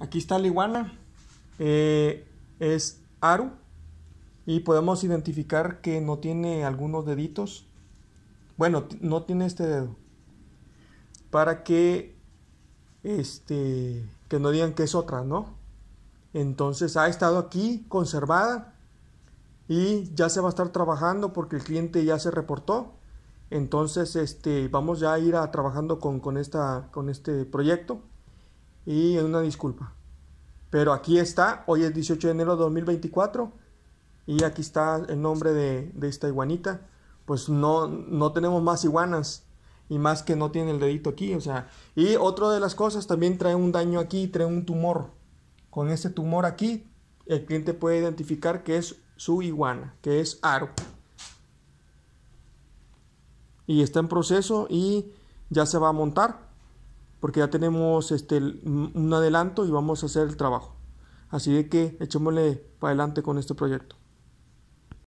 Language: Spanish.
Aquí está la iguana. Eh, es aru. Y podemos identificar que no tiene algunos deditos. Bueno, no tiene este dedo. Para que este que no digan que es otra, ¿no? Entonces ha estado aquí conservada y ya se va a estar trabajando porque el cliente ya se reportó. Entonces, este, vamos ya a ir a trabajando con, esta, con este proyecto y una disculpa. Pero aquí está, hoy es 18 de enero de 2024 y aquí está el nombre de, de esta iguanita. Pues no, no tenemos más iguanas y más que no tiene el dedito aquí, o sea. Y otra de las cosas, también trae un daño aquí, trae un tumor. Con este tumor aquí, el cliente puede identificar que es su iguana, que es aro. Y está en proceso y ya se va a montar porque ya tenemos este, un adelanto y vamos a hacer el trabajo. Así de que echémosle para adelante con este proyecto.